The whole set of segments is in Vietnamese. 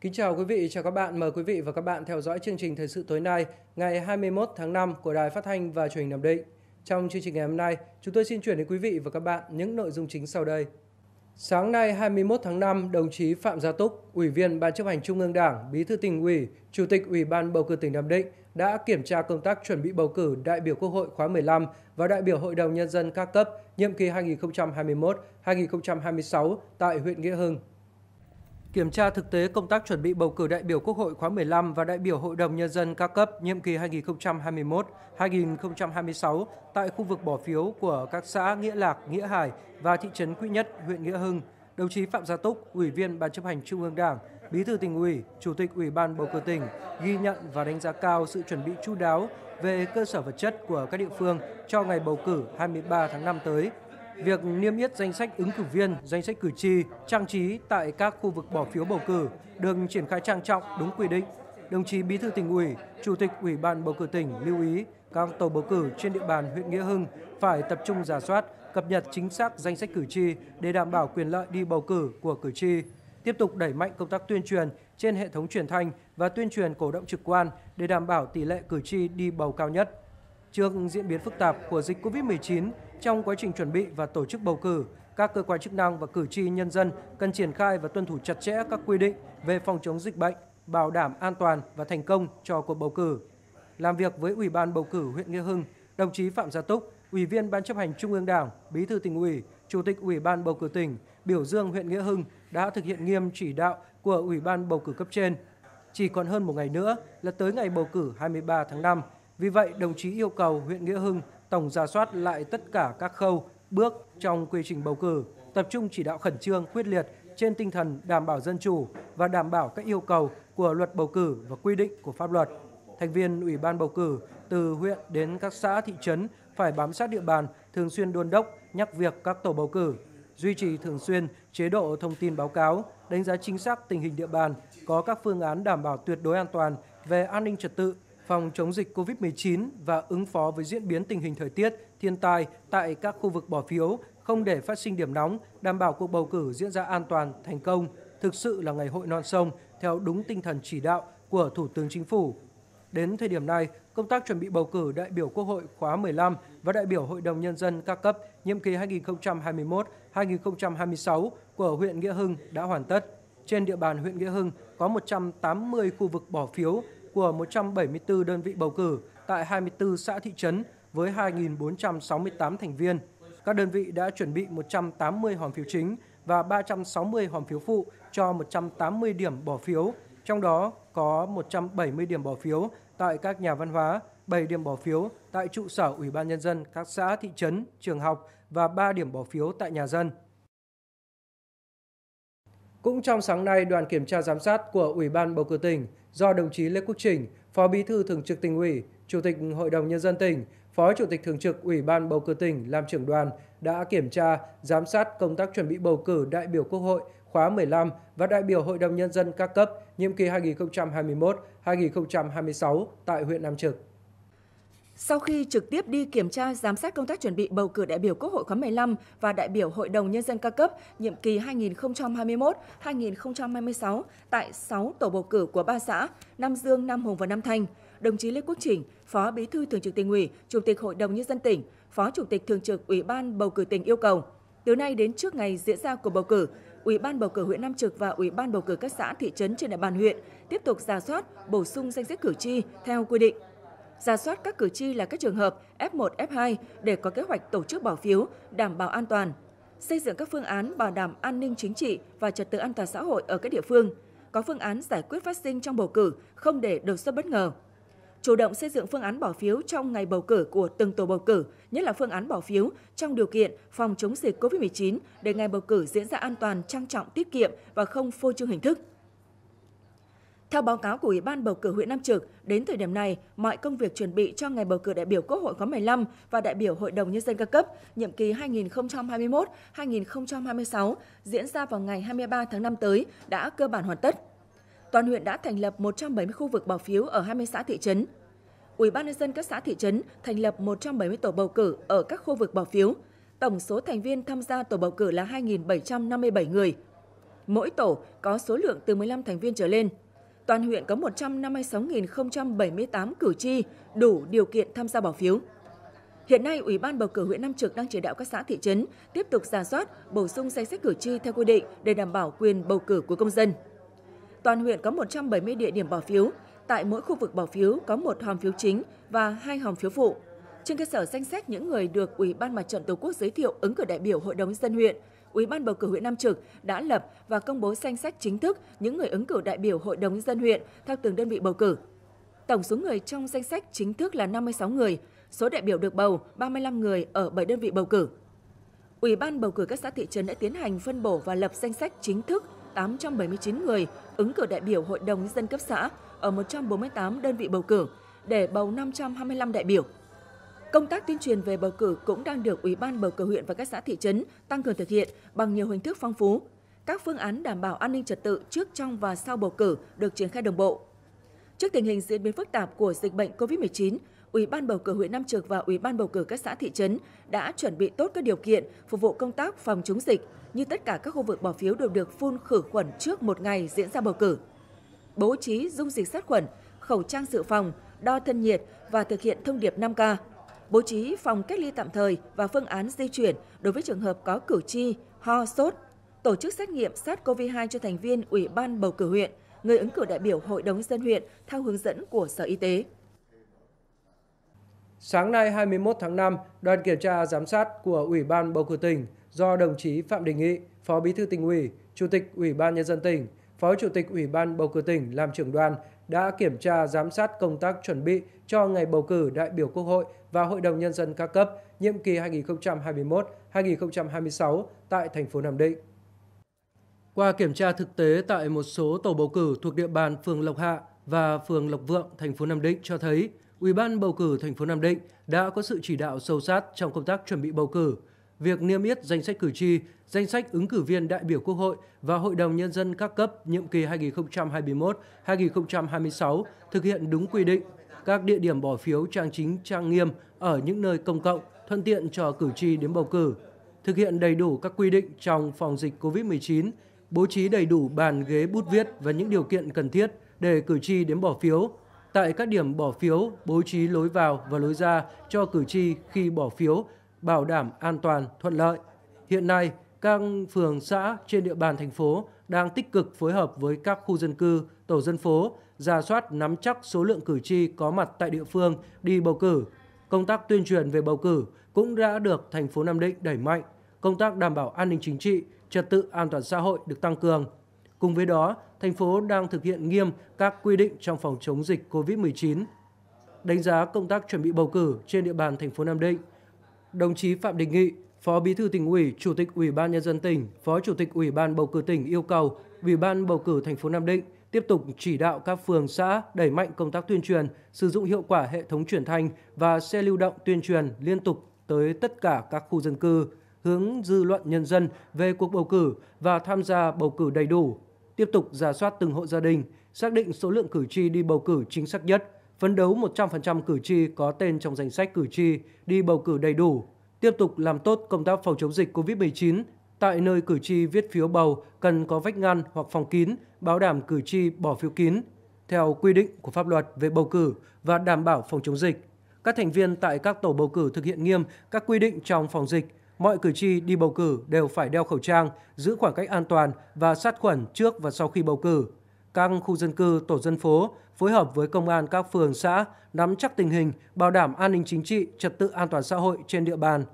Kính chào quý vị, chào các bạn. Mời quý vị và các bạn theo dõi chương trình Thời sự tối nay, ngày 21 tháng 5 của Đài Phát thanh và Truyền hình Nam Định. Trong chương trình ngày hôm nay, chúng tôi xin chuyển đến quý vị và các bạn những nội dung chính sau đây. Sáng nay 21 tháng 5, đồng chí Phạm Gia Túc, Ủy viên Ban chấp hành Trung ương Đảng, Bí thư tỉnh ủy, Chủ tịch Ủy ban bầu cử tỉnh Nam Định đã kiểm tra công tác chuẩn bị bầu cử đại biểu Quốc hội khóa 15 và đại biểu Hội đồng Nhân dân các cấp nhiệm kỳ 2021-2026 tại huyện Nghĩa Hưng kiểm tra thực tế công tác chuẩn bị bầu cử đại biểu Quốc hội khóa 15 và đại biểu Hội đồng Nhân dân các cấp nhiệm kỳ 2021-2026 tại khu vực bỏ phiếu của các xã Nghĩa Lạc, Nghĩa Hải và thị trấn Quỹ Nhất, huyện Nghĩa Hưng, đồng chí Phạm Gia Túc, Ủy viên Ban chấp hành Trung ương Đảng, Bí thư tỉnh ủy, Chủ tịch Ủy ban bầu cử tỉnh ghi nhận và đánh giá cao sự chuẩn bị chu đáo về cơ sở vật chất của các địa phương cho ngày bầu cử 23 tháng 5 tới Việc niêm yết danh sách ứng cử viên, danh sách cử tri, trang trí tại các khu vực bỏ phiếu bầu cử được triển khai trang trọng đúng quy định. Đồng chí Bí thư tỉnh ủy, Chủ tịch Ủy ban bầu cử tỉnh lưu ý các tổ bầu cử trên địa bàn huyện Nghĩa Hưng phải tập trung giả soát, cập nhật chính xác danh sách cử tri để đảm bảo quyền lợi đi bầu cử của cử tri. Tiếp tục đẩy mạnh công tác tuyên truyền trên hệ thống truyền thanh và tuyên truyền cổ động trực quan để đảm bảo tỷ lệ cử tri đi bầu cao nhất. Trước diễn biến phức tạp của dịch COVID-19, trong quá trình chuẩn bị và tổ chức bầu cử, các cơ quan chức năng và cử tri nhân dân cần triển khai và tuân thủ chặt chẽ các quy định về phòng chống dịch bệnh, bảo đảm an toàn và thành công cho cuộc bầu cử. Làm việc với Ủy ban bầu cử huyện Nghĩa Hưng, đồng chí Phạm Gia Túc, Ủy viên Ban chấp hành Trung ương Đảng, Bí thư tỉnh ủy, Chủ tịch Ủy ban bầu cử tỉnh, biểu dương huyện Nghĩa Hưng đã thực hiện nghiêm chỉ đạo của Ủy ban bầu cử cấp trên. Chỉ còn hơn một ngày nữa là tới ngày bầu cử 23 tháng 5. Vì vậy, đồng chí yêu cầu huyện Nghĩa Hưng tổng ra soát lại tất cả các khâu, bước trong quy trình bầu cử, tập trung chỉ đạo khẩn trương, quyết liệt trên tinh thần đảm bảo dân chủ và đảm bảo các yêu cầu của luật bầu cử và quy định của pháp luật. Thành viên Ủy ban bầu cử từ huyện đến các xã thị trấn phải bám sát địa bàn, thường xuyên đôn đốc, nhắc việc các tổ bầu cử, duy trì thường xuyên chế độ thông tin báo cáo, đánh giá chính xác tình hình địa bàn, có các phương án đảm bảo tuyệt đối an toàn về an ninh trật tự phòng chống dịch COVID-19 và ứng phó với diễn biến tình hình thời tiết, thiên tai tại các khu vực bỏ phiếu, không để phát sinh điểm nóng, đảm bảo cuộc bầu cử diễn ra an toàn, thành công, thực sự là ngày hội non sông theo đúng tinh thần chỉ đạo của Thủ tướng Chính phủ. Đến thời điểm này, công tác chuẩn bị bầu cử đại biểu Quốc hội khóa 15 và đại biểu Hội đồng Nhân dân các cấp nhiệm kỳ 2021-2026 của huyện Nghĩa Hưng đã hoàn tất. Trên địa bàn huyện Nghĩa Hưng có 180 khu vực bỏ phiếu của 174 đơn vị bầu cử tại 24 xã thị trấn với 2.468 thành viên. Các đơn vị đã chuẩn bị 180 hòm phiếu chính và 360 hòm phiếu phụ cho 180 điểm bỏ phiếu, trong đó có 170 điểm bỏ phiếu tại các nhà văn hóa, 7 điểm bỏ phiếu tại trụ sở Ủy ban Nhân dân các xã, thị trấn, trường học và 3 điểm bỏ phiếu tại nhà dân. Cũng trong sáng nay, đoàn kiểm tra giám sát của Ủy ban Bầu cử tỉnh do đồng chí Lê Quốc Trình, Phó Bí thư Thường trực tỉnh ủy, Chủ tịch Hội đồng Nhân dân tỉnh, Phó Chủ tịch Thường trực Ủy ban Bầu cử tỉnh làm trưởng đoàn đã kiểm tra, giám sát công tác chuẩn bị bầu cử đại biểu Quốc hội khóa 15 và đại biểu Hội đồng Nhân dân các cấp nhiệm kỳ 2021-2026 tại huyện Nam Trực. Sau khi trực tiếp đi kiểm tra giám sát công tác chuẩn bị bầu cử đại biểu Quốc hội khóa 15 và đại biểu Hội đồng Nhân dân ca cấp nhiệm kỳ 2021-2026 tại 6 tổ bầu cử của ba xã Nam Dương, Nam Hùng và Nam Thanh, đồng chí Lê Quốc Trình, Phó Bí thư Thường trực Tỉnh ủy, Chủ tịch Hội đồng Nhân dân tỉnh, Phó Chủ tịch Thường trực Ủy ban Bầu cử tỉnh yêu cầu, từ nay đến trước ngày diễn ra cuộc bầu cử, Ủy ban bầu cử huyện Nam Trực và Ủy ban bầu cử các xã thị trấn trên địa bàn huyện tiếp tục giả soát, bổ sung danh sách cử tri theo quy định ra soát các cử tri là các trường hợp F1, F2 để có kế hoạch tổ chức bỏ phiếu, đảm bảo an toàn, xây dựng các phương án bảo đảm an ninh chính trị và trật tự an toàn xã hội ở các địa phương, có phương án giải quyết phát sinh trong bầu cử, không để đột xuất bất ngờ. Chủ động xây dựng phương án bỏ phiếu trong ngày bầu cử của từng tổ bầu cử, nhất là phương án bỏ phiếu trong điều kiện phòng chống dịch COVID-19 để ngày bầu cử diễn ra an toàn, trang trọng, tiết kiệm và không phô trương hình thức. Theo báo cáo của Ủy ban bầu cử huyện Nam Trực, đến thời điểm này, mọi công việc chuẩn bị cho ngày bầu cử đại biểu Quốc hội khóa 15 và đại biểu Hội đồng nhân dân các cấp nhiệm kỳ 2021-2026 diễn ra vào ngày 23 tháng 5 tới đã cơ bản hoàn tất. Toàn huyện đã thành lập 170 khu vực bỏ phiếu ở 20 xã thị trấn. Ủy ban nhân dân các xã thị trấn thành lập 170 tổ bầu cử ở các khu vực bỏ phiếu. Tổng số thành viên tham gia tổ bầu cử là 2.757 người. Mỗi tổ có số lượng từ 15 thành viên trở lên toàn huyện có 156.078 cử tri đủ điều kiện tham gia bỏ phiếu. Hiện nay, Ủy ban bầu cử huyện Nam Trực đang chỉ đạo các xã thị trấn tiếp tục giả soát, bổ sung danh sách cử tri theo quy định để đảm bảo quyền bầu cử của công dân. Toàn huyện có 170 địa điểm bỏ phiếu, tại mỗi khu vực bỏ phiếu có một hòm phiếu chính và hai hòm phiếu phụ. Trên cơ sở danh sách những người được Ủy ban Mặt trận Tổ quốc giới thiệu ứng cử đại biểu Hội đồng dân huyện, Ủy ban bầu cử huyện Nam Trực đã lập và công bố danh sách chính thức những người ứng cử đại biểu Hội đồng dân huyện theo từng đơn vị bầu cử. Tổng số người trong danh sách chính thức là 56 người, số đại biểu được bầu 35 người ở 7 đơn vị bầu cử. Ủy ban bầu cử các xã thị trấn đã tiến hành phân bổ và lập danh sách chính thức 879 người ứng cử đại biểu Hội đồng dân cấp xã ở 148 đơn vị bầu cử để bầu 525 đại biểu. Công tác tuyên truyền về bầu cử cũng đang được Ủy ban bầu cử huyện và các xã thị trấn tăng cường thực hiện bằng nhiều hình thức phong phú. Các phương án đảm bảo an ninh trật tự trước, trong và sau bầu cử được triển khai đồng bộ. Trước tình hình diễn biến phức tạp của dịch bệnh COVID-19, Ủy ban bầu cử huyện Nam Trực và Ủy ban bầu cử các xã thị trấn đã chuẩn bị tốt các điều kiện phục vụ công tác phòng chống dịch, như tất cả các khu vực bỏ phiếu đều được phun khử khuẩn trước một ngày diễn ra bầu cử. Bố trí dung dịch sát khuẩn, khẩu trang dự phòng, đo thân nhiệt và thực hiện thông điệp 5K bố trí phòng cách ly tạm thời và phương án di chuyển đối với trường hợp có cử tri ho sốt, tổ chức xét nghiệm SARS-CoV-2 cho thành viên Ủy ban bầu cử huyện, người ứng cử đại biểu Hội đồng dân huyện theo hướng dẫn của Sở Y tế. Sáng nay 21 tháng 5, đoàn kiểm tra giám sát của Ủy ban bầu cử tỉnh do đồng chí Phạm Đình Nghị, Phó Bí thư tỉnh ủy, Chủ tịch Ủy ban nhân dân tỉnh, Phó Chủ tịch Ủy ban bầu cử tỉnh làm trưởng đoàn đã kiểm tra giám sát công tác chuẩn bị cho ngày bầu cử đại biểu Quốc hội và Hội đồng Nhân dân các cấp nhiệm kỳ 2021-2026 tại thành phố Nam Định. Qua kiểm tra thực tế tại một số tổ bầu cử thuộc địa bàn phường Lộc Hạ và phường Lộc Vượng, thành phố Nam Định cho thấy, Ủy ban bầu cử thành phố Nam Định đã có sự chỉ đạo sâu sát trong công tác chuẩn bị bầu cử, việc niêm yết danh sách cử tri, danh sách ứng cử viên đại biểu Quốc hội và Hội đồng Nhân dân các cấp nhiệm kỳ 2021-2026 thực hiện đúng quy định. Các địa điểm bỏ phiếu trang chính trang nghiêm ở những nơi công cộng, thuận tiện cho cử tri đến bầu cử. Thực hiện đầy đủ các quy định trong phòng dịch COVID-19, bố trí đầy đủ bàn ghế bút viết và những điều kiện cần thiết để cử tri đến bỏ phiếu. Tại các điểm bỏ phiếu, bố trí lối vào và lối ra cho cử tri khi bỏ phiếu bảo đảm an toàn, thuận lợi. Hiện nay, các phường xã trên địa bàn thành phố đang tích cực phối hợp với các khu dân cư, tổ dân phố, ra soát nắm chắc số lượng cử tri có mặt tại địa phương đi bầu cử. Công tác tuyên truyền về bầu cử cũng đã được thành phố Nam Định đẩy mạnh. Công tác đảm bảo an ninh chính trị, trật tự an toàn xã hội được tăng cường. Cùng với đó, thành phố đang thực hiện nghiêm các quy định trong phòng chống dịch COVID-19. Đánh giá công tác chuẩn bị bầu cử trên địa bàn thành phố Nam Định, đồng chí Phạm Đình Nghị, Phó Bí thư tỉnh ủy, Chủ tịch Ủy ban nhân dân tỉnh, Phó Chủ tịch Ủy ban bầu cử tỉnh yêu cầu Ủy ban bầu cử thành phố Nam Định tiếp tục chỉ đạo các phường xã đẩy mạnh công tác tuyên truyền, sử dụng hiệu quả hệ thống truyền thanh và xe lưu động tuyên truyền liên tục tới tất cả các khu dân cư, hướng dư luận nhân dân về cuộc bầu cử và tham gia bầu cử đầy đủ, tiếp tục giả soát từng hộ gia đình, xác định số lượng cử tri đi bầu cử chính xác nhất, phấn đấu 100% cử tri có tên trong danh sách cử tri đi bầu cử đầy đủ, tiếp tục làm tốt công tác phòng chống dịch COVID-19 tại nơi cử tri viết phiếu bầu cần có vách ngăn hoặc phòng kín, bảo đảm cử tri bỏ phiếu kín theo quy định của pháp luật về bầu cử và đảm bảo phòng chống dịch. Các thành viên tại các tổ bầu cử thực hiện nghiêm các quy định trong phòng dịch. Mọi cử tri đi bầu cử đều phải đeo khẩu trang, giữ khoảng cách an toàn và sát khuẩn trước và sau khi bầu cử các khu dân cư, tổ dân phố, phối hợp với công an các phường xã nắm chắc tình hình, bảo đảm an ninh chính trị, trật tự an toàn xã hội trên địa bàn.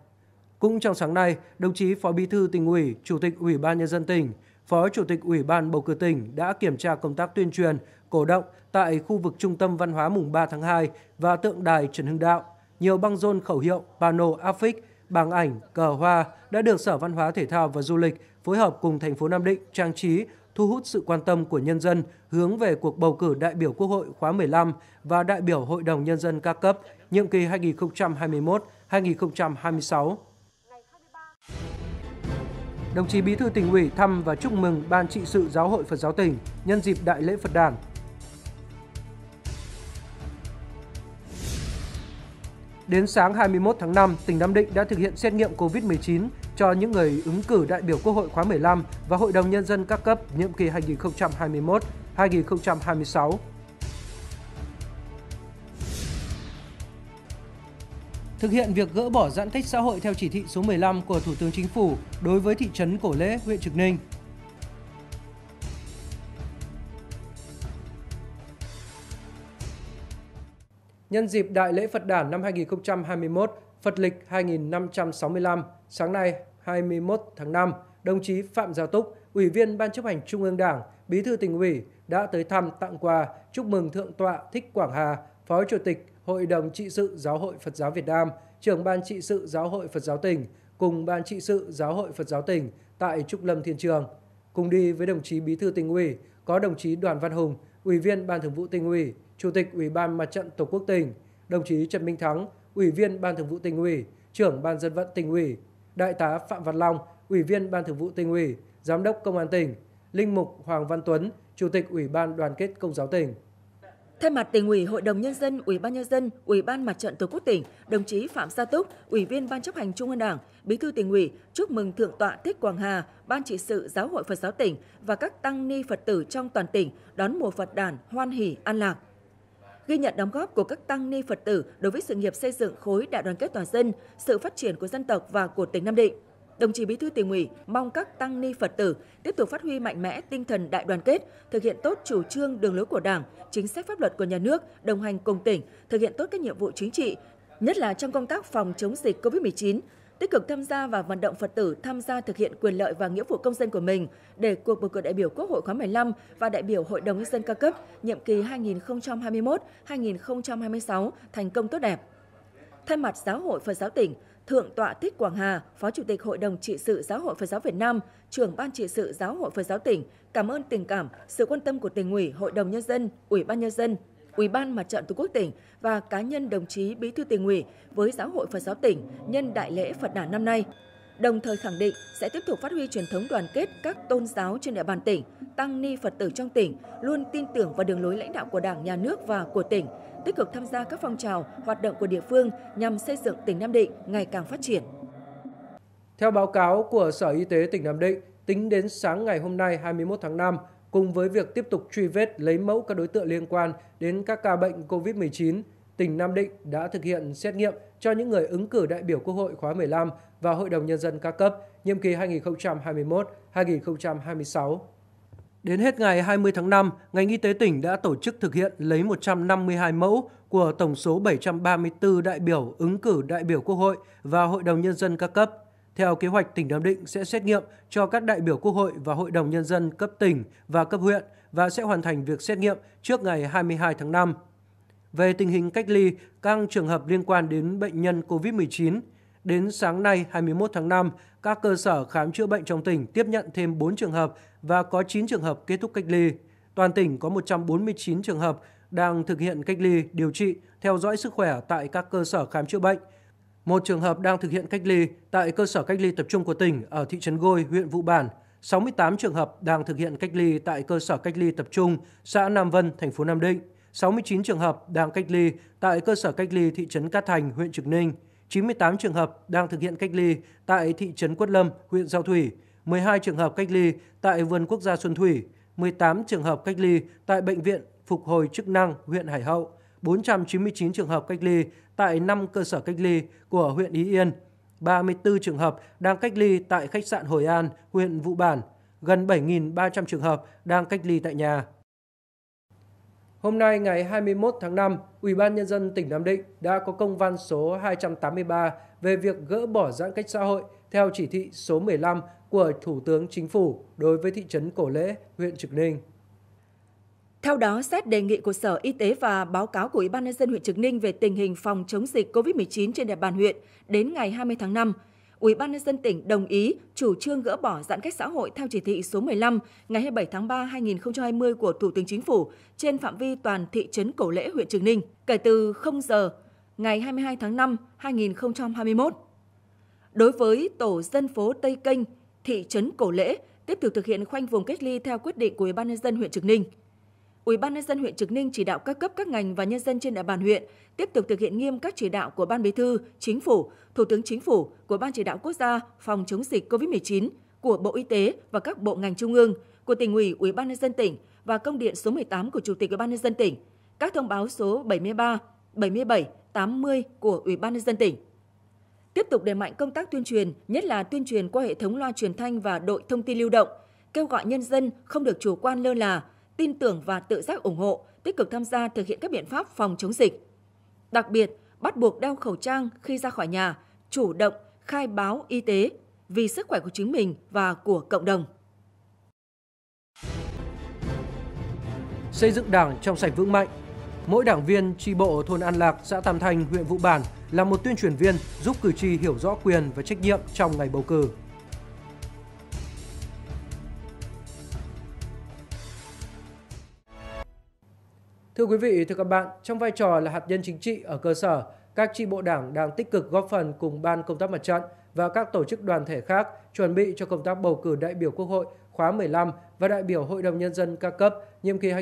Cũng trong sáng nay, đồng chí Phó Bí thư tỉnh ủy, Chủ tịch Ủy ban nhân dân tỉnh, Phó Chủ tịch Ủy ban bầu cử tỉnh đã kiểm tra công tác tuyên truyền, cổ động tại khu vực trung tâm văn hóa mùng 3 tháng 2 và tượng đài Trần Hưng Đạo. Nhiều băng rôn khẩu hiệu, pano áp phích, bảng ảnh, cờ hoa đã được Sở Văn hóa Thể thao và Du lịch phối hợp cùng thành phố Nam Định trang trí thu hút sự quan tâm của nhân dân hướng về cuộc bầu cử đại biểu Quốc hội khóa 15 và đại biểu Hội đồng Nhân dân các cấp nhiệm kỳ 2021-2026. Đồng chí Bí thư tỉnh ủy thăm và chúc mừng Ban trị sự Giáo hội Phật giáo tỉnh nhân dịp Đại lễ Phật đàn. Đến sáng 21 tháng 5, tỉnh Nam Định đã thực hiện xét nghiệm COVID-19 cho những người ứng cử đại biểu Quốc hội khóa 15 và Hội đồng Nhân dân các cấp nhiệm kỳ 2021-2026. Thực hiện việc gỡ bỏ giãn cách xã hội theo chỉ thị số 15 của Thủ tướng Chính phủ đối với thị trấn Cổ Lễ, huyện Trực Ninh. Nhân dịp Đại lễ Phật đản năm 2021, Phật lịch 2565, sáng nay 21 tháng 5, đồng chí Phạm Gia Túc, Ủy viên Ban chấp hành Trung ương Đảng, Bí thư tỉnh ủy đã tới thăm tặng quà chúc mừng Thượng tọa Thích Quảng Hà, Phó Chủ tịch Hội đồng Trị sự Giáo hội Phật giáo Việt Nam, trưởng Ban Trị sự Giáo hội Phật giáo tỉnh cùng Ban Trị sự Giáo hội Phật giáo tỉnh tại Trúc Lâm Thiên Trường. Cùng đi với đồng chí Bí thư tỉnh ủy có đồng chí Đoàn Văn Hùng, Ủy viên Ban Thường vụ tỉnh ủy, Chủ tịch Ủy ban Mặt trận Tổ quốc tỉnh, đồng chí Trần Minh Thắng, Ủy viên Ban Thường vụ tỉnh ủy, trưởng Ban dân vận tỉnh ủy, Đại tá Phạm Văn Long, Ủy viên Ban Thường vụ tỉnh ủy, Giám đốc Công an tỉnh, Linh mục Hoàng Văn Tuấn, Chủ tịch Ủy ban Đoàn kết Công giáo tỉnh. Thay mặt tỉnh ủy, Hội đồng nhân dân, Ủy ban nhân dân, Ủy ban Mặt trận Tổ quốc tỉnh, đồng chí Phạm Gia Túc, Ủy viên Ban chấp hành Trung ương Đảng, Bí thư tỉnh ủy chúc mừng thượng tọa Thích Quảng Hà, Ban trị sự Giáo hội Phật giáo tỉnh và các tăng ni Phật tử trong toàn tỉnh đón mùa Phật đản hoan hỷ an lạc ghi nhận đóng góp của các tăng ni Phật tử đối với sự nghiệp xây dựng khối đại đoàn kết toàn dân, sự phát triển của dân tộc và của tỉnh Nam Định. Đồng chí Bí thư tỉnh ủy mong các tăng ni Phật tử tiếp tục phát huy mạnh mẽ tinh thần đại đoàn kết, thực hiện tốt chủ trương đường lối của Đảng, chính sách pháp luật của nhà nước, đồng hành cùng tỉnh, thực hiện tốt các nhiệm vụ chính trị, nhất là trong công tác phòng chống dịch COVID-19, tích cực tham gia và vận động Phật tử tham gia thực hiện quyền lợi và nghĩa vụ công dân của mình để cuộc bầu cử đại biểu Quốc hội khóa 15 và đại biểu Hội đồng nhân dân cao cấp nhiệm kỳ 2021-2026 thành công tốt đẹp. Thay mặt Giáo hội Phật giáo tỉnh, Thượng tọa Thích Quảng Hà, Phó Chủ tịch Hội đồng trị sự Giáo hội Phật giáo Việt Nam, trưởng ban trị sự Giáo hội Phật giáo tỉnh, cảm ơn tình cảm, sự quan tâm của tỉnh ủy, Hội đồng nhân dân, Ủy ban nhân dân, Ủy ban Mặt trận Tổ quốc tỉnh và cá nhân đồng chí Bí thư tỉnh ủy với Giáo hội Phật giáo tỉnh nhân đại lễ Phật đản năm nay. Đồng thời khẳng định sẽ tiếp tục phát huy truyền thống đoàn kết các tôn giáo trên địa bàn tỉnh, tăng ni Phật tử trong tỉnh luôn tin tưởng vào đường lối lãnh đạo của Đảng, Nhà nước và của tỉnh, tích cực tham gia các phong trào, hoạt động của địa phương nhằm xây dựng tỉnh Nam Định ngày càng phát triển. Theo báo cáo của Sở Y tế tỉnh Nam Định, tính đến sáng ngày hôm nay 21 tháng 5, cùng với việc tiếp tục truy vết lấy mẫu các đối tượng liên quan đến các ca bệnh COVID-19, tỉnh Nam Định đã thực hiện xét nghiệm cho những người ứng cử đại biểu Quốc hội khóa 15 và Hội đồng Nhân dân các cấp, nhiệm kỳ 2021-2026. Đến hết ngày 20 tháng 5, ngành y tế tỉnh đã tổ chức thực hiện lấy 152 mẫu của tổng số 734 đại biểu ứng cử đại biểu Quốc hội và Hội đồng Nhân dân các cấp theo kế hoạch, tỉnh Nam Định sẽ xét nghiệm cho các đại biểu Quốc hội và Hội đồng Nhân dân cấp tỉnh và cấp huyện và sẽ hoàn thành việc xét nghiệm trước ngày 22 tháng 5. Về tình hình cách ly, các trường hợp liên quan đến bệnh nhân COVID-19, đến sáng nay 21 tháng 5, các cơ sở khám chữa bệnh trong tỉnh tiếp nhận thêm 4 trường hợp và có 9 trường hợp kết thúc cách ly. Toàn tỉnh có 149 trường hợp đang thực hiện cách ly, điều trị, theo dõi sức khỏe tại các cơ sở khám chữa bệnh – một trường hợp đang thực hiện cách ly tại cơ sở cách ly tập trung của tỉnh ở thị trấn Gôi, huyện Vũ Bản, 68 trường hợp đang thực hiện cách ly tại cơ sở cách ly tập trung xã Nam Vân, thành phố Nam Định, 69 trường hợp đang cách ly tại cơ sở cách ly thị trấn Cát Thành, huyện Trực Ninh, 98 trường hợp đang thực hiện cách ly tại thị trấn Quất Lâm, huyện Giao Thủy, 12 trường hợp cách ly tại vườn quốc gia Xuân Thủy, 18 trường hợp cách ly tại bệnh viện phục hồi chức năng huyện Hải Hậu, 499 trường hợp cách ly tại 5 cơ sở cách ly của huyện Ý Yên, 34 trường hợp đang cách ly tại khách sạn Hội An, huyện Vũ Bản, gần 7.300 trường hợp đang cách ly tại nhà. Hôm nay ngày 21 tháng 5, Ủy ban Nhân dân tỉnh Nam Định đã có công văn số 283 về việc gỡ bỏ giãn cách xã hội theo chỉ thị số 15 của Thủ tướng Chính phủ đối với thị trấn Cổ Lễ, huyện Trực Ninh. Theo đó, xét đề nghị của Sở Y tế và báo cáo của Ủy ban nhân dân huyện Trực Ninh về tình hình phòng chống dịch COVID-19 trên địa bàn huyện đến ngày 20 tháng 5, Ủy ban nhân dân tỉnh đồng ý chủ trương gỡ bỏ giãn cách xã hội theo chỉ thị số 15 ngày 27 tháng 3 2020 của Thủ tướng Chính phủ trên phạm vi toàn thị trấn Cổ Lễ, huyện Trường Ninh kể từ 0 giờ ngày 22 tháng 5 2021. Đối với tổ dân phố Tây Kênh, thị trấn Cổ Lễ tiếp tục thực hiện khoanh vùng cách ly theo quyết định của Ủy ban nhân dân huyện Trường Ninh. Ủy ban nhân dân huyện Trực Ninh chỉ đạo các cấp các ngành và nhân dân trên địa bàn huyện tiếp tục thực hiện nghiêm các chỉ đạo của Ban Bí thư, Chính phủ, Thủ tướng Chính phủ, của Ban chỉ đạo quốc gia phòng chống dịch COVID-19, của Bộ Y tế và các bộ ngành trung ương, của tỉnh ủy, Ủy ban nhân dân tỉnh và công điện số 18 của Chủ tịch Ủy ban nhân dân tỉnh, các thông báo số 73, 77, 80 của Ủy ban nhân dân tỉnh. Tiếp tục đẩy mạnh công tác tuyên truyền, nhất là tuyên truyền qua hệ thống loa truyền thanh và đội thông tin lưu động, kêu gọi nhân dân không được chủ quan lơ là, tin tưởng và tự giác ủng hộ, tích cực tham gia thực hiện các biện pháp phòng chống dịch. Đặc biệt, bắt buộc đeo khẩu trang khi ra khỏi nhà, chủ động khai báo y tế vì sức khỏe của chính mình và của cộng đồng. Xây dựng Đảng trong sạch vững mạnh. Mỗi đảng viên tri bộ ở thôn An Lạc, xã Tam Thanh, huyện Vũ Bản là một tuyên truyền viên giúp cử tri hiểu rõ quyền và trách nhiệm trong ngày bầu cử. Thưa quý vị, thưa các bạn, trong vai trò là hạt nhân chính trị ở cơ sở, các tri bộ đảng đang tích cực góp phần cùng ban công tác mặt trận và các tổ chức đoàn thể khác chuẩn bị cho công tác bầu cử đại biểu Quốc hội khóa 15 và đại biểu Hội đồng Nhân dân các cấp nhiệm kỳ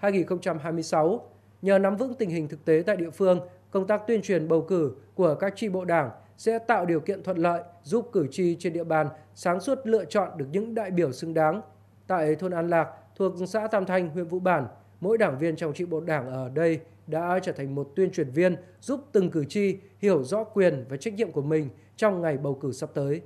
2021-2026. Nhờ nắm vững tình hình thực tế tại địa phương, công tác tuyên truyền bầu cử của các tri bộ đảng sẽ tạo điều kiện thuận lợi giúp cử tri trên địa bàn sáng suốt lựa chọn được những đại biểu xứng đáng. Tại thôn An Lạc thuộc xã Tam Thanh, huyện Vũ Bản, mỗi đảng viên trong tri bộ đảng ở đây đã trở thành một tuyên truyền viên giúp từng cử tri hiểu rõ quyền và trách nhiệm của mình trong ngày bầu cử sắp tới.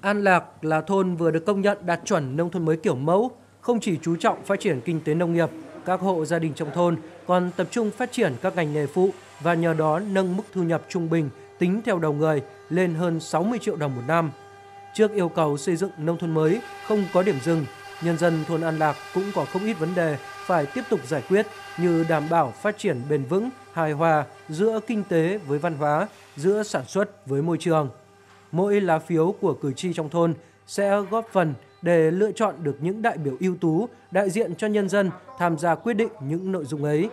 An Lạc là thôn vừa được công nhận đạt chuẩn nông thôn mới kiểu mẫu, không chỉ chú trọng phát triển kinh tế nông nghiệp, các hộ gia đình trong thôn còn tập trung phát triển các ngành nghề phụ và nhờ đó nâng mức thu nhập trung bình tính theo đầu người lên hơn 60 triệu đồng một năm. Trước yêu cầu xây dựng nông thôn mới không có điểm dừng, nhân dân thôn An Lạc cũng có không ít vấn đề phải tiếp tục giải quyết như đảm bảo phát triển bền vững, hài hòa giữa kinh tế với văn hóa, giữa sản xuất với môi trường. Mỗi lá phiếu của cử tri trong thôn sẽ góp phần để lựa chọn được những đại biểu ưu tú đại diện cho nhân dân tham gia quyết định những nội dung ấy.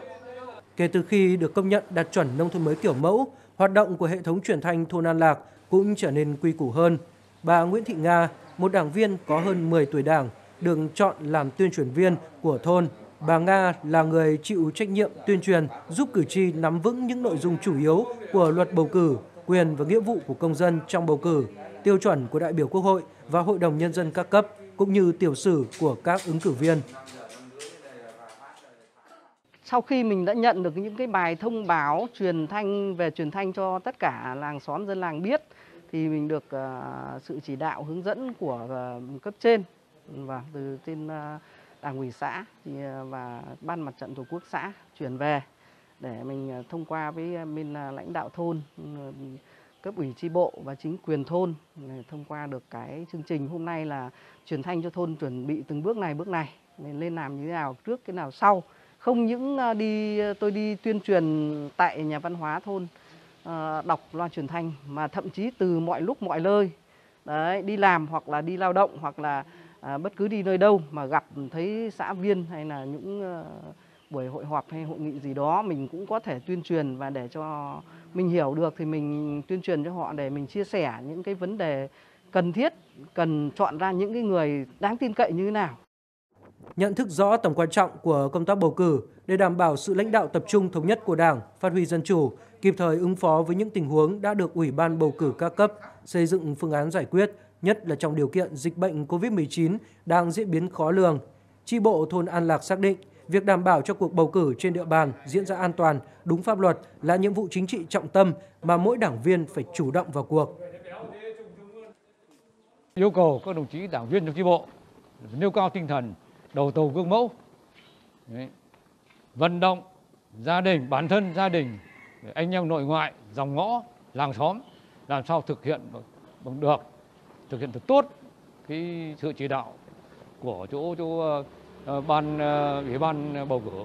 Kể từ khi được công nhận đạt chuẩn nông thôn mới kiểu mẫu, hoạt động của hệ thống truyền thanh thôn An Lạc cũng trở nên quy củ hơn. Bà Nguyễn Thị Nga, một đảng viên có hơn 10 tuổi đảng, được chọn làm tuyên truyền viên của thôn. Bà Nga là người chịu trách nhiệm tuyên truyền giúp cử tri nắm vững những nội dung chủ yếu của luật bầu cử, quyền và nghĩa vụ của công dân trong bầu cử, tiêu chuẩn của đại biểu Quốc hội và Hội đồng Nhân dân các cấp, cũng như tiểu sử của các ứng cử viên. Sau khi mình đã nhận được những cái bài thông báo truyền thanh về truyền thanh cho tất cả làng xóm dân làng biết, thì mình được ờ, sự chỉ đạo hướng dẫn của ờ, cấp trên và vâng, từ trên ờ, đảng ủy xã ờ, và ban mặt trận tổ quốc xã chuyển về để mình ờ, thông qua với bên lãnh đạo thôn ừ, cấp ủy tri bộ và chính quyền thôn thông qua được cái chương trình hôm nay là truyền thanh cho thôn chuẩn bị từng bước này bước này nên lên làm như thế nào trước cái nào sau không những đi tôi đi tuyên truyền tại nhà văn hóa thôn đọc loa truyền thanh mà thậm chí từ mọi lúc mọi nơi đấy đi làm hoặc là đi lao động hoặc là à, bất cứ đi nơi đâu mà gặp thấy xã viên hay là những ờ, buổi hội họp hay hội nghị gì đó mình cũng có thể tuyên truyền và để cho mình hiểu được thì mình tuyên truyền cho họ để mình chia sẻ những cái vấn đề cần thiết cần chọn ra những cái người đáng tin cậy như thế nào nhận thức rõ tầm quan trọng của công tác bầu cử để đảm bảo sự lãnh đạo tập trung thống nhất của Đảng, phát huy dân chủ, kịp thời ứng phó với những tình huống đã được Ủy ban bầu cử các cấp xây dựng phương án giải quyết nhất là trong điều kiện dịch bệnh COVID-19 đang diễn biến khó lường. Chi bộ thôn An Lạc xác định, việc đảm bảo cho cuộc bầu cử trên địa bàn diễn ra an toàn, đúng pháp luật là nhiệm vụ chính trị trọng tâm mà mỗi đảng viên phải chủ động vào cuộc. Yêu cầu các đồng chí đảng viên trong chi bộ nêu cao tinh thần đầu tàu gương mẫu, vận động gia đình, bản thân gia đình, anh em nội ngoại, dòng ngõ, làng xóm làm sao thực hiện được thực hiện thật tốt cái sự chỉ đạo của chỗ chỗ ờ, ờ, ban ờ, ủy ban bầu cử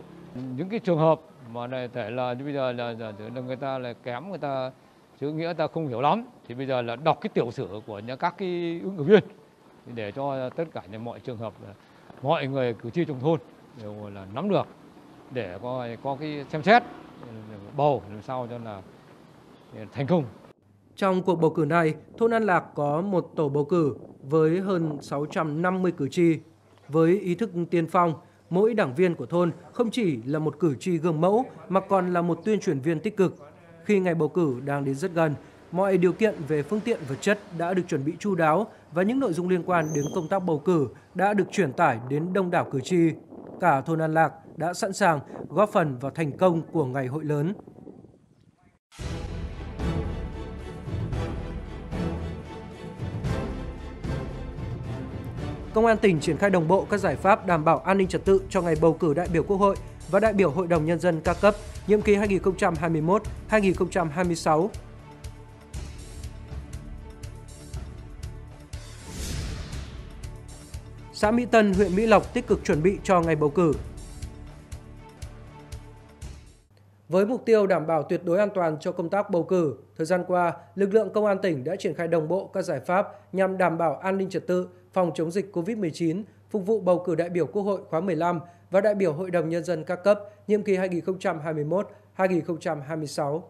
những cái trường hợp mà này thể là như bây giờ là, là, là người ta là kém người ta chữ nghĩa ta không hiểu lắm thì bây giờ là đọc cái tiểu sử của những các cái ứng cử viên để cho tất cả những mọi trường hợp là mọi người cử tri trong thôn đều là nắm được để có có cái xem xét bầu làm sao cho là thành công trong cuộc bầu cử này, thôn An Lạc có một tổ bầu cử với hơn 650 cử tri. Với ý thức tiên phong, mỗi đảng viên của thôn không chỉ là một cử tri gương mẫu mà còn là một tuyên truyền viên tích cực. Khi ngày bầu cử đang đến rất gần, mọi điều kiện về phương tiện vật chất đã được chuẩn bị chu đáo và những nội dung liên quan đến công tác bầu cử đã được truyền tải đến đông đảo cử tri. Cả thôn An Lạc đã sẵn sàng góp phần vào thành công của ngày hội lớn. Công an tỉnh triển khai đồng bộ các giải pháp đảm bảo an ninh trật tự cho ngày bầu cử đại biểu Quốc hội và đại biểu Hội đồng Nhân dân các cấp, nhiệm kỳ 2021-2026. Xã Mỹ Tân, huyện Mỹ Lộc tích cực chuẩn bị cho ngày bầu cử. Với mục tiêu đảm bảo tuyệt đối an toàn cho công tác bầu cử, thời gian qua, lực lượng công an tỉnh đã triển khai đồng bộ các giải pháp nhằm đảm bảo an ninh trật tự, phòng chống dịch COVID-19 phục vụ bầu cử đại biểu Quốc hội khóa 15 và đại biểu Hội đồng Nhân dân các cấp nhiệm kỳ 2021-2026.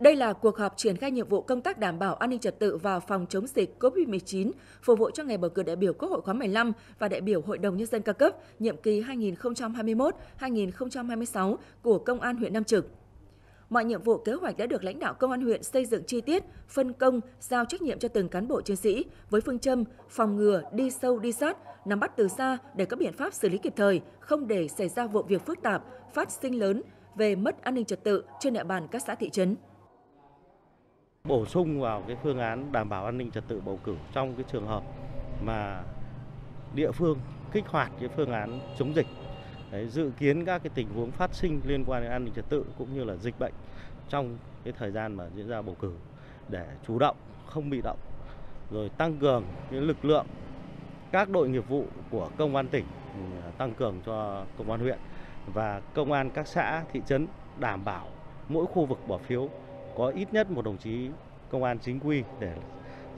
Đây là cuộc họp triển khai nhiệm vụ công tác đảm bảo an ninh trật tự và phòng chống dịch COVID-19 phục vụ cho ngày bầu cử đại biểu Quốc hội khóa 15 và đại biểu Hội đồng nhân dân các cấp nhiệm kỳ 2021-2026 của Công an huyện Nam Trực. Mọi nhiệm vụ kế hoạch đã được lãnh đạo công an huyện xây dựng chi tiết, phân công, giao trách nhiệm cho từng cán bộ chiến sĩ với phương châm phòng ngừa, đi sâu đi sát, nắm bắt từ xa để có biện pháp xử lý kịp thời, không để xảy ra vụ việc phức tạp, phát sinh lớn về mất an ninh trật tự trên địa bàn các xã thị trấn bổ sung vào cái phương án đảm bảo an ninh trật tự bầu cử trong cái trường hợp mà địa phương kích hoạt cái phương án chống dịch Đấy, dự kiến các cái tình huống phát sinh liên quan đến an ninh trật tự cũng như là dịch bệnh trong cái thời gian mà diễn ra bầu cử để chủ động không bị động rồi tăng cường cái lực lượng các đội nghiệp vụ của công an tỉnh ừ, tăng cường cho công an huyện và công an các xã thị trấn đảm bảo mỗi khu vực bỏ phiếu có ít nhất một đồng chí công an chính quy để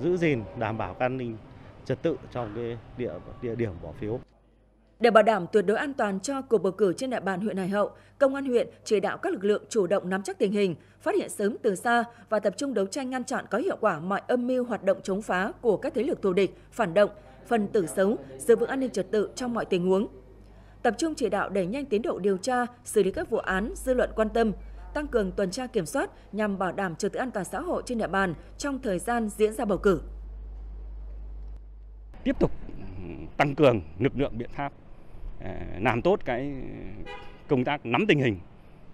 giữ gìn đảm bảo an ninh trật tự trong cái địa địa điểm bỏ phiếu để bảo đảm tuyệt đối an toàn cho cuộc bầu cử trên địa bàn huyện Hải Hậu, Công an huyện chỉ đạo các lực lượng chủ động nắm chắc tình hình, phát hiện sớm từ xa và tập trung đấu tranh ngăn chặn có hiệu quả mọi âm mưu hoạt động chống phá của các thế lực thù địch, phản động, phần tử xấu, giữ vững an ninh trật tự trong mọi tình huống. Tập trung chỉ đạo đẩy nhanh tiến độ điều tra, xử lý các vụ án dư luận quan tâm, tăng cường tuần tra kiểm soát nhằm bảo đảm trật tự an toàn xã hội trên địa bàn trong thời gian diễn ra bầu cử. Tiếp tục tăng cường lực lượng biện pháp Ờ, làm tốt cái công tác nắm tình hình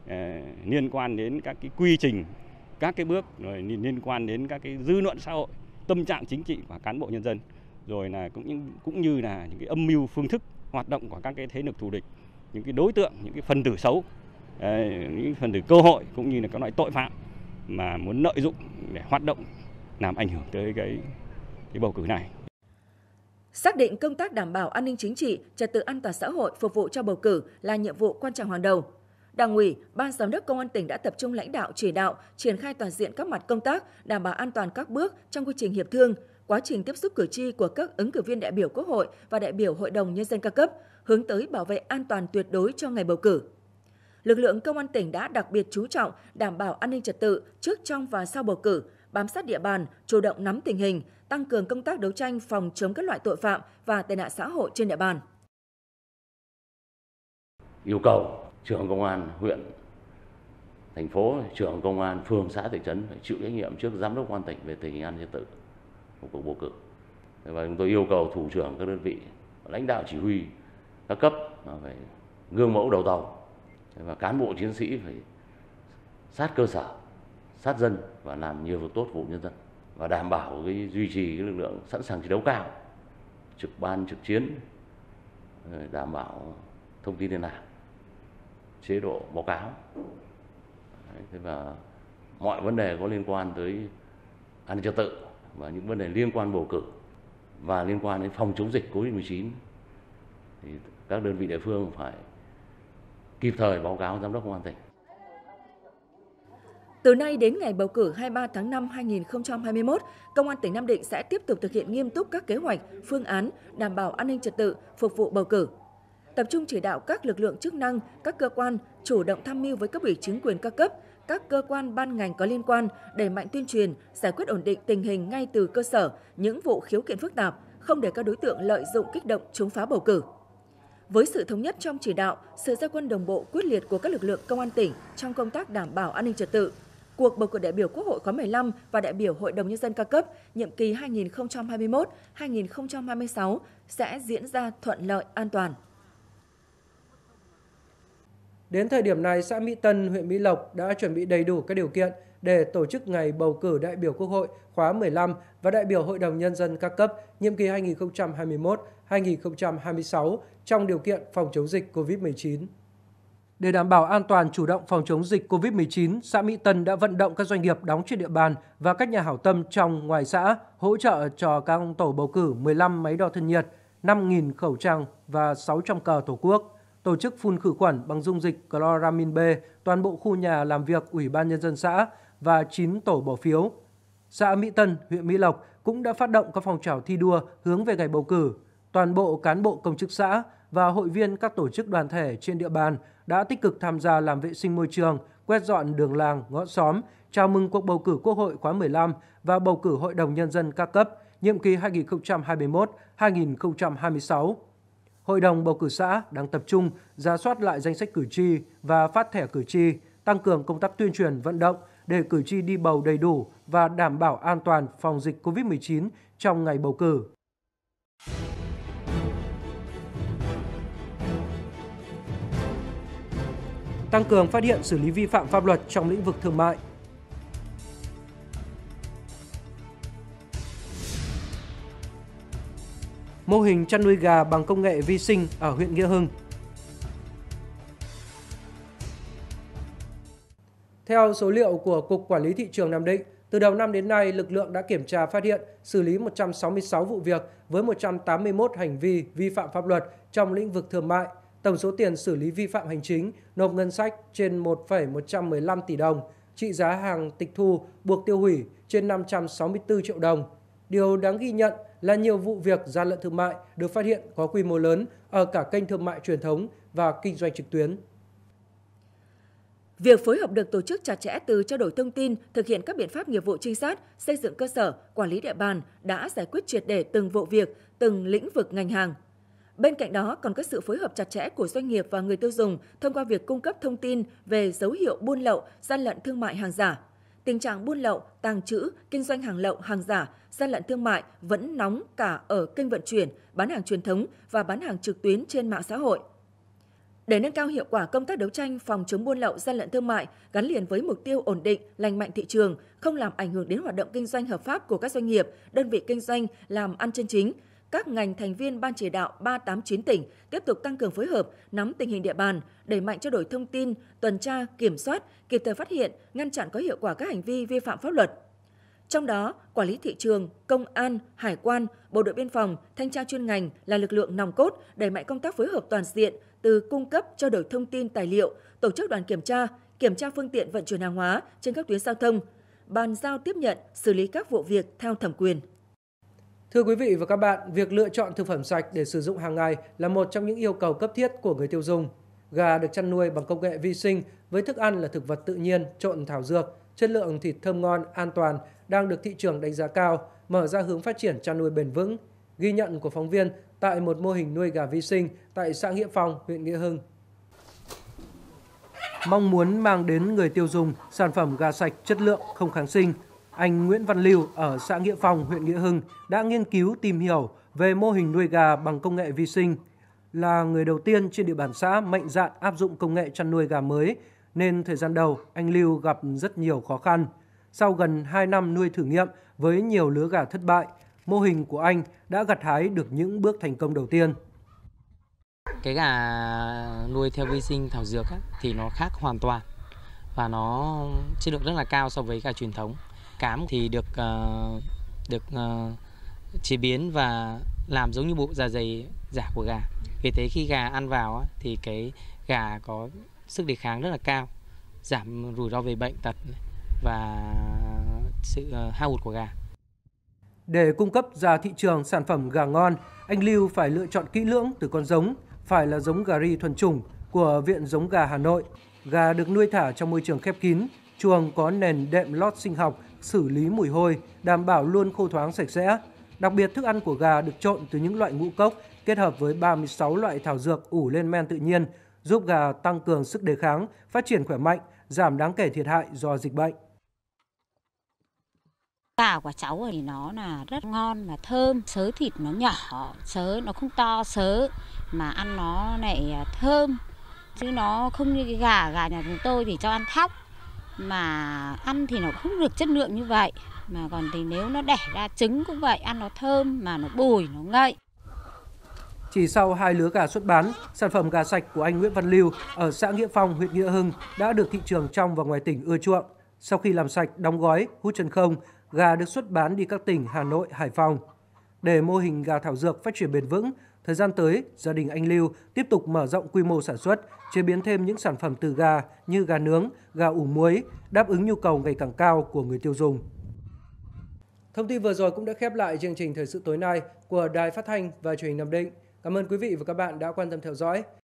ờ, liên quan đến các cái quy trình, các cái bước rồi liên quan đến các cái dư luận xã hội, tâm trạng chính trị của cán bộ nhân dân rồi là cũng những cũng như là những cái âm mưu phương thức hoạt động của các cái thế lực thù địch, những cái đối tượng, những cái phần tử xấu, ờ, những phần tử cơ hội cũng như là các loại tội phạm mà muốn lợi dụng để hoạt động làm ảnh hưởng tới cái cái bầu cử này Xác định công tác đảm bảo an ninh chính trị, trật tự an toàn xã hội phục vụ cho bầu cử là nhiệm vụ quan trọng hàng đầu. Đảng ủy, Ban Giám đốc Công an tỉnh đã tập trung lãnh đạo chỉ đạo, triển khai toàn diện các mặt công tác, đảm bảo an toàn các bước trong quy trình hiệp thương, quá trình tiếp xúc cử tri của các ứng cử viên đại biểu Quốc hội và đại biểu Hội đồng Nhân dân các cấp, hướng tới bảo vệ an toàn tuyệt đối cho ngày bầu cử. Lực lượng công an tỉnh đã đặc biệt chú trọng đảm bảo an ninh trật tự trước, trong và sau bầu cử, bám sát địa bàn, chủ động nắm tình hình, tăng cường công tác đấu tranh phòng chống các loại tội phạm và tệ nạn xã hội trên địa bàn. Yêu cầu trưởng công an huyện, thành phố, trưởng công an phường, xã, thị trấn phải chịu trách nhiệm trước giám đốc công an tỉnh về tình hình an ninh tự của cuộc bầu cử. Và chúng tôi yêu cầu thủ trưởng các đơn vị, lãnh đạo chỉ huy các cấp phải gương mẫu đầu tàu và cán bộ chiến sĩ phải sát cơ sở, sát dân và làm nhiều việc tốt vụ nhân dân và đảm bảo cái duy trì cái lực lượng sẵn sàng chiến đấu cao trực ban trực chiến đảm bảo thông tin liên lạc chế độ báo cáo thế và mọi vấn đề có liên quan tới an ninh trật tự và những vấn đề liên quan bầu cử và liên quan đến phòng chống dịch COVID-19 thì các đơn vị địa phương phải kịp thời báo cáo giám đốc công an tỉnh từ nay đến ngày bầu cử 23 tháng 5 2021, Công an tỉnh Nam Định sẽ tiếp tục thực hiện nghiêm túc các kế hoạch, phương án đảm bảo an ninh trật tự phục vụ bầu cử. Tập trung chỉ đạo các lực lượng chức năng, các cơ quan chủ động tham mưu với cấp ủy chính quyền các cấp, các cơ quan ban ngành có liên quan đẩy mạnh tuyên truyền, giải quyết ổn định tình hình ngay từ cơ sở những vụ khiếu kiện phức tạp, không để các đối tượng lợi dụng kích động chống phá bầu cử. Với sự thống nhất trong chỉ đạo, sự gia quân đồng bộ quyết liệt của các lực lượng công an tỉnh trong công tác đảm bảo an ninh trật tự, cuộc bầu cử đại biểu Quốc hội khóa 15 và đại biểu Hội đồng Nhân dân các cấp nhiệm kỳ 2021-2026 sẽ diễn ra thuận lợi an toàn. Đến thời điểm này, xã Mỹ Tân, huyện Mỹ Lộc đã chuẩn bị đầy đủ các điều kiện để tổ chức ngày bầu cử đại biểu Quốc hội khóa 15 và đại biểu Hội đồng Nhân dân các cấp nhiệm kỳ 2021-2026 trong điều kiện phòng chống dịch COVID-19. Để đảm bảo an toàn chủ động phòng chống dịch COVID-19, xã Mỹ Tân đã vận động các doanh nghiệp đóng trên địa bàn và các nhà hảo tâm trong ngoài xã hỗ trợ cho các tổ bầu cử 15 máy đo thân nhiệt, 5.000 khẩu trang và 600 cờ Tổ quốc, tổ chức phun khử khuẩn bằng dung dịch chloramin B toàn bộ khu nhà làm việc Ủy ban Nhân dân xã và 9 tổ bỏ phiếu. Xã Mỹ Tân, huyện Mỹ Lộc cũng đã phát động các phong trào thi đua hướng về ngày bầu cử. Toàn bộ cán bộ công chức xã và hội viên các tổ chức đoàn thể trên địa bàn – đã tích cực tham gia làm vệ sinh môi trường, quét dọn đường làng, ngõ xóm, chào mừng cuộc bầu cử Quốc hội khóa 15 và bầu cử Hội đồng Nhân dân các cấp, nhiệm kỳ 2021-2026. Hội đồng bầu cử xã đang tập trung ra soát lại danh sách cử tri và phát thẻ cử tri, tăng cường công tác tuyên truyền vận động để cử tri đi bầu đầy đủ và đảm bảo an toàn phòng dịch COVID-19 trong ngày bầu cử. tăng cường phát hiện xử lý vi phạm pháp luật trong lĩnh vực thương mại. Mô hình chăn nuôi gà bằng công nghệ vi sinh ở huyện Nghĩa Hưng. Theo số liệu của Cục Quản lý Thị trường Nam Định, từ đầu năm đến nay, lực lượng đã kiểm tra phát hiện, xử lý 166 vụ việc với 181 hành vi vi phạm pháp luật trong lĩnh vực thương mại – tổng số tiền xử lý vi phạm hành chính nộp ngân sách trên 1,115 tỷ đồng, trị giá hàng tịch thu buộc tiêu hủy trên 564 triệu đồng. Điều đáng ghi nhận là nhiều vụ việc gian lận thương mại được phát hiện có quy mô lớn ở cả kênh thương mại truyền thống và kinh doanh trực tuyến. Việc phối hợp được tổ chức chặt chẽ từ trao đổi thông tin, thực hiện các biện pháp nghiệp vụ trinh sát, xây dựng cơ sở, quản lý địa bàn đã giải quyết triệt để từng vụ việc, từng lĩnh vực ngành hàng, Bên cạnh đó còn có sự phối hợp chặt chẽ của doanh nghiệp và người tiêu dùng thông qua việc cung cấp thông tin về dấu hiệu buôn lậu, gian lận thương mại hàng giả. Tình trạng buôn lậu, tàng trữ, kinh doanh hàng lậu, hàng giả, gian lận thương mại vẫn nóng cả ở kênh vận chuyển, bán hàng truyền thống và bán hàng trực tuyến trên mạng xã hội. Để nâng cao hiệu quả công tác đấu tranh phòng chống buôn lậu gian lận thương mại gắn liền với mục tiêu ổn định, lành mạnh thị trường, không làm ảnh hưởng đến hoạt động kinh doanh hợp pháp của các doanh nghiệp, đơn vị kinh doanh làm ăn chân chính, các ngành thành viên Ban chỉ đạo 389 tỉnh tiếp tục tăng cường phối hợp, nắm tình hình địa bàn, đẩy mạnh trao đổi thông tin, tuần tra, kiểm soát, kịp thời phát hiện, ngăn chặn có hiệu quả các hành vi vi phạm pháp luật. Trong đó, quản lý thị trường, công an, hải quan, bộ đội biên phòng, thanh tra chuyên ngành là lực lượng nòng cốt đẩy mạnh công tác phối hợp toàn diện từ cung cấp trao đổi thông tin tài liệu, tổ chức đoàn kiểm tra, kiểm tra phương tiện vận chuyển hàng hóa trên các tuyến giao thông, bàn giao tiếp nhận, xử lý các vụ việc theo thẩm quyền. Thưa quý vị và các bạn, việc lựa chọn thực phẩm sạch để sử dụng hàng ngày là một trong những yêu cầu cấp thiết của người tiêu dùng. Gà được chăn nuôi bằng công nghệ vi sinh với thức ăn là thực vật tự nhiên trộn thảo dược, chất lượng thịt thơm ngon, an toàn đang được thị trường đánh giá cao, mở ra hướng phát triển chăn nuôi bền vững. Ghi nhận của phóng viên tại một mô hình nuôi gà vi sinh tại xã Nghĩa Phong, huyện Nghĩa Hưng. Mong muốn mang đến người tiêu dùng sản phẩm gà sạch chất lượng không kháng sinh, anh Nguyễn Văn Lưu ở xã Nghĩa Phòng, huyện Nghĩa Hưng đã nghiên cứu tìm hiểu về mô hình nuôi gà bằng công nghệ vi sinh. Là người đầu tiên trên địa bàn xã mạnh dạn áp dụng công nghệ chăn nuôi gà mới, nên thời gian đầu anh Lưu gặp rất nhiều khó khăn. Sau gần 2 năm nuôi thử nghiệm với nhiều lứa gà thất bại, mô hình của anh đã gặt hái được những bước thành công đầu tiên. Cái gà nuôi theo vi sinh thảo dược thì nó khác hoàn toàn và nó chất lượng rất là cao so với gà truyền thống cám thì được uh, được uh, chế biến và làm giống như bộ dạ dày giả của gà. Vì thế khi gà ăn vào thì cái gà có sức đề kháng rất là cao, giảm rủi ro về bệnh tật và sự ờ, hao hụt của gà. Để cung cấp ra thị trường sản phẩm gà ngon, anh Lưu phải lựa chọn kỹ lưỡng từ con giống, phải là giống gà ri thuần chủng của Viện Giống Gà Hà Nội. Gà được nuôi thả trong môi trường khép kín, chuồng có nền đệm lót sinh học xử lý mùi hôi, đảm bảo luôn khô thoáng sạch sẽ. Đặc biệt thức ăn của gà được trộn từ những loại ngũ cốc kết hợp với 36 loại thảo dược ủ lên men tự nhiên, giúp gà tăng cường sức đề kháng, phát triển khỏe mạnh, giảm đáng kể thiệt hại do dịch bệnh. Gà của cháu thì nó là rất ngon và thơm, sớ thịt nó nhỏ, sớ nó không to sớ mà ăn nó lại thơm chứ nó không như cái gà gà nhà chúng tôi thì cho ăn thóc mà ăn thì nó không được chất lượng như vậy mà còn thì nếu nó đẻ ra trứng cũng vậy ăn nó thơm mà nó bùi nó ngậy chỉ sau hai lứa gà xuất bán, sản phẩm gà sạch của anh Nguyễn Văn Lưu ở xã Nghĩa Phong, huyện Nghĩa Hưng đã được thị trường trong và ngoài tỉnh ưa chuộng. Sau khi làm sạch, đóng gói, hút chân không, gà được xuất bán đi các tỉnh Hà Nội, Hải Phòng. Để mô hình gà thảo dược phát triển bền vững, Thời gian tới, gia đình anh Lưu tiếp tục mở rộng quy mô sản xuất, chế biến thêm những sản phẩm từ gà như gà nướng, gà ủ muối, đáp ứng nhu cầu ngày càng cao của người tiêu dùng. Thông tin vừa rồi cũng đã khép lại chương trình thời sự tối nay của Đài Phát thanh và Truyền hình Nam Định. Cảm ơn quý vị và các bạn đã quan tâm theo dõi.